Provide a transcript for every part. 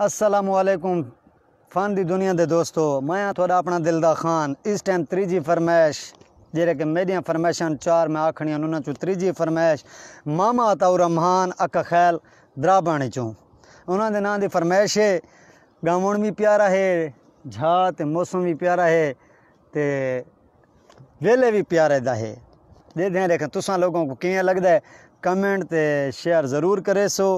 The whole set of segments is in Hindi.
असलकुम फन की दुनिया के दोस्तों मैं हाँ थोड़ा अपना दिल का खान इस टाइम त्रीजी फरमैश जेरे कि मेरिया फरमैशन चार मैं आखनी उन्होंने चु त्रीजी फरमाइश मामा अता रमहान अक खैल द्राबाणी चो उन्होंने नाँ की फरमैश है गावन भी प्यारा है झा तो मौसम भी प्यारा है तो वेले भी प्यारे दा है दे दें देखें तुसा लोगों को कि लगता है कमेंट तो शेयर जरूर करे सो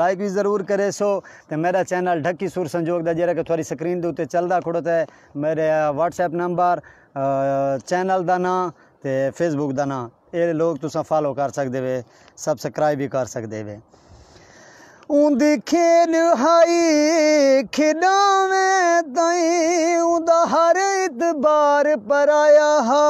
లైవ్ ది జరూర్ కరే సో تے میرا ఛానల్ ఢకి సూర్ సంజోగ్ ద జేర క థారి స్క్రీన్ ద ఉతే చల్దా ఖొరతా హై మేరే వాట్సాప్ నంబర్ ఛానల్ ద నా تے ఫేస్‌బుక్ ద నా ఏ ਲੋక్ తుసా ఫాలో కర్ సక్దేవే సబ్‌స్క్రైబ్ వి కర్ సక్దేవే ఉండి ఖే nhi హై ఖడామే దై ఉంద హర్ ఇత్ బార్ పрая హా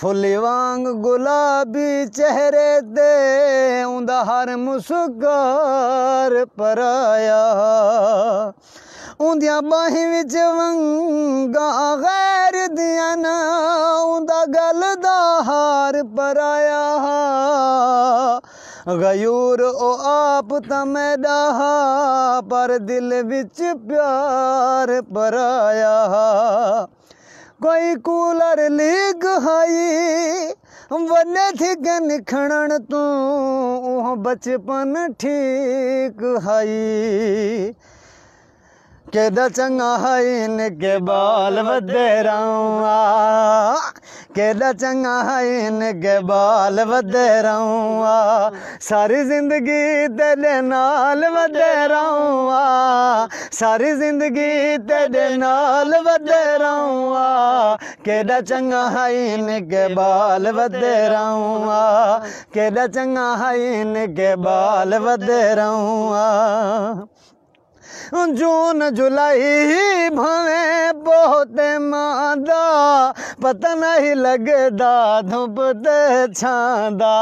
ਫੁੱਲ ਵਾਂਗ ਗੁਲਾਬੀ ਚਿਹਰੇ ਤੇ ਉਹਦਾ ਹਰ ਮੁਸਕਾਰ ਪਰਾਇਆ ਉਹਦੀਆਂ ਬਾਹਾਂ ਵਿੱਚ ਵੰਗਾ ਗੈਰ ਦੀਆਂ ਨਾ ਉਹਦਾ ਗਲ ਦਾ ਹਾਰ ਪਰਾਇਆ ਗਯੂਰ ਉਹ ਆਪ ਤਾਂ ਤਮੈਦਾ ਪਰ ਦਿਲ ਵਿੱਚ ਪਿਆਰ ਪਰਾਇਆ કુલર લીગ હાઈ વને થી કે નિખણણ તું બચપન ઠીક હાઈ ਕਿਹਦਾ ਚੰਗਾ ਹੈ ਇਨਕੇ ਬਾਲ ਵਧੇ ਰਾਵਾ ਕਿਹਦਾ ਚੰਗਾ ਹੈ ਇਨਕੇ ਬਾਲ ਵਧੇ ਰਾਵਾ ਸਾਰੀ ਜ਼ਿੰਦਗੀ ਤੇਰੇ ਨਾਲ ਵਧੇ ਰਾਵਾ ਸਾਰੀ ਜ਼ਿੰਦਗੀ ਤੇਰੇ ਨਾਲ ਵਧੇ ਰਾਵਾ ਕਿਹਦਾ ਚੰਗਾ ਹੈ ਇਨਕੇ ਬਾਲ ਵਧੇ ਰਾਵਾ ਕਿਹਦਾ ਚੰਗਾ ਹੈ ਇਨਕੇ ਬਾਲ ਵਧੇ ਰਾਵਾ जून जुलाई भवे बहुत मादा पता नहीं लगदा धुप ते छादा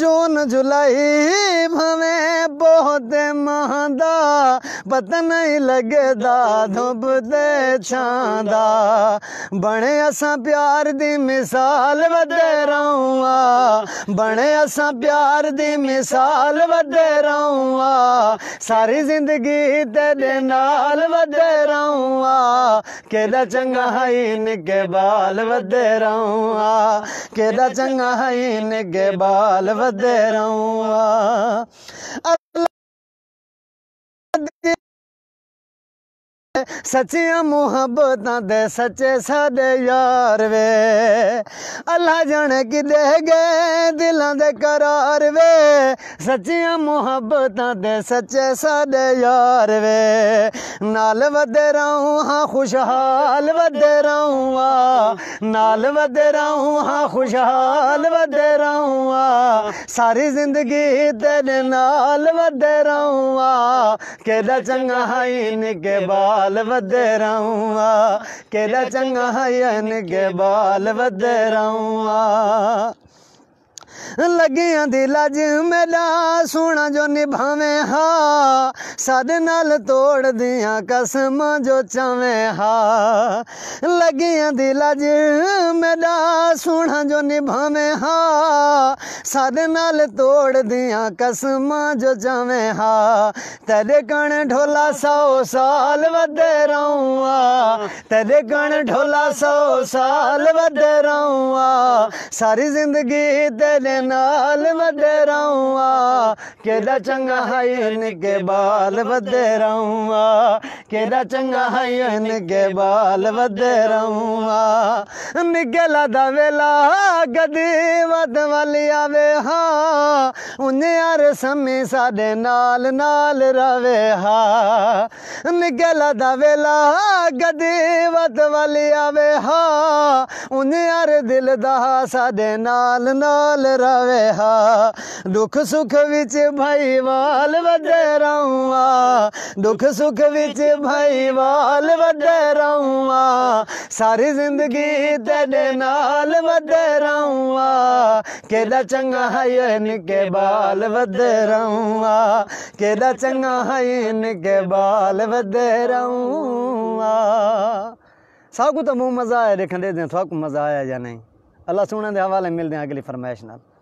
जून जुलाई भवे बहुत मादा पता नहीं लगदा धुप ते छादा बने असा प्यार दी मिसाल बदे रहूँगा बने असा प्यार दी मिसाल बदे रहूँगा सारी जिंदगी त वध आहे केॾा चङा हाई बाल वधे रंगा हाई बाल वधे रह सचिया मुहब्बत दे सचे साडे यार वे अल्लाह जाने कि दे गए दिलों दे करार वे सचिया मुहब्बत दे सच्चे साडे यार वे नाल वदे रहूं हाँ खुशहाल वदे रहूं आ नाल वदे रहूं हाँ खुशहाल वदे रहूं आ सारी जिंदगी तेरे नाल वदे रहूं आ केदा चंगा हाई निके बार बाल बदराऊआ केला चंगा हयन के बाल बदराऊआ लगे दिलाज मेरा सोना जो निभावे हा सद नाल तोड़ दियाँ कसम जो चावे हा लगे दिलाज मेरा सोना जो निभावे हा सद नाल तोड़ दियाँ कसम जो चावे हा तेरे कण ढोला सौ साल बद रहा तेरे कण ढोला सौ साल बद रहा सारी जिंदगी तेरे नाल बदराऊआ केदा चंगा है इनके बाल बदराऊआ केदा चंगा है इनके बाल बदराऊआ निकला दावेला गदी वाद वाली आवे हाँ उन्हें यार समय सादे नाल नाल रावे हाँ निकला दावेला गदी वाद वाली आवे हाँ ਉਹਨੇ ਯਾਰ ਦਿਲ ਦਾ ਸਾਡੇ ਨਾਲ ਨਾਲ ਰਵੇ ਹਾ ਦੁੱਖ ਸੁੱਖ ਵਿੱਚ ਭਾਈ ਵਾਲ ਵਧੇ ਰਹੂਆ ਦੁੱਖ ਸੁੱਖ ਵਿੱਚ ਭਾਈ ਵਾਲ ਵਧੇ ਰਹੂਆ ਸਾਰੀ ਜ਼ਿੰਦਗੀ ਤੇਰੇ ਨਾਲ ਵਧੇ ਰਹੂਆ ਕਿਹਦਾ ਚੰਗਾ ਹੈ ਇਨ ਕੇ ਬਾਲ ਵਧੇ ਰਹੂਆ ਕਿਹਦਾ ਚੰਗਾ ਹੈ ਇਨ ਕੇ ਬਾਲ ਵਧੇ ਰਹੂਆ ਸਭ ਕੁ ਤਾਂ ਮੂੰਹ ਮਜ਼ਾ ਆਇਆ ਦੇਖਣ ਦੇ ਤੁਹਾਨੂੰ ਮਜ਼ਾ ਆਇਆ ਜਾਂ ਨਹੀਂ ਅੱਲਾ ਸੋਹਣਾ ਦੇ ਹਵਾਲੇ ਮਿਲਦੇ ਆ ਅਗਲੀ ਫਰਮਾਇਸ਼ ਨਾਲ